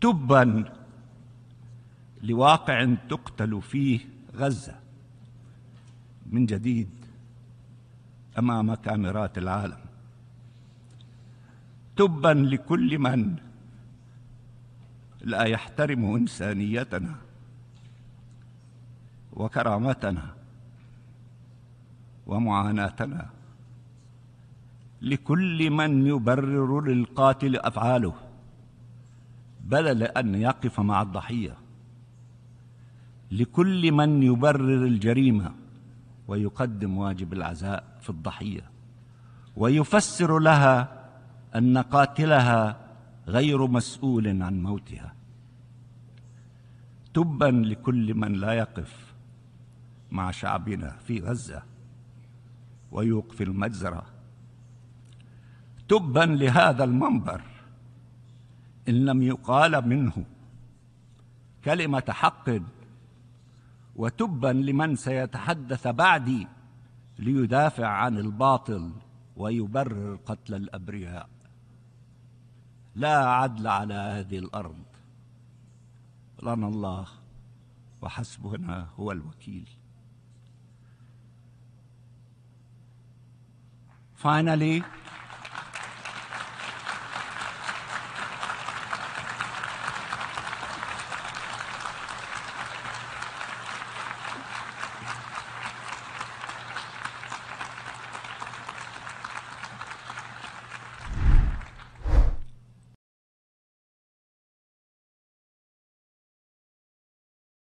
تبا لواقع تقتل فيه غزة من جديد أمام كاميرات العالم تبا لكل من لا يحترم إنسانيتنا وكرامتنا ومعاناتنا لكل من يبرر للقاتل أفعاله بل لأن يقف مع الضحية لكل من يبرر الجريمة ويقدم واجب العزاء في الضحية ويفسر لها أن قاتلها غير مسؤول عن موتها تبا لكل من لا يقف مع شعبنا في غزة ويوقف المجزرة تبا لهذا المنبر إن لم يقال منه كلمة حق وتبا لمن سيتحدث بعدي ليدافع عن الباطل ويبرر قتل الأبرياء لا عدل على هذه الأرض لنا الله وحسبنا هو الوكيل Finally,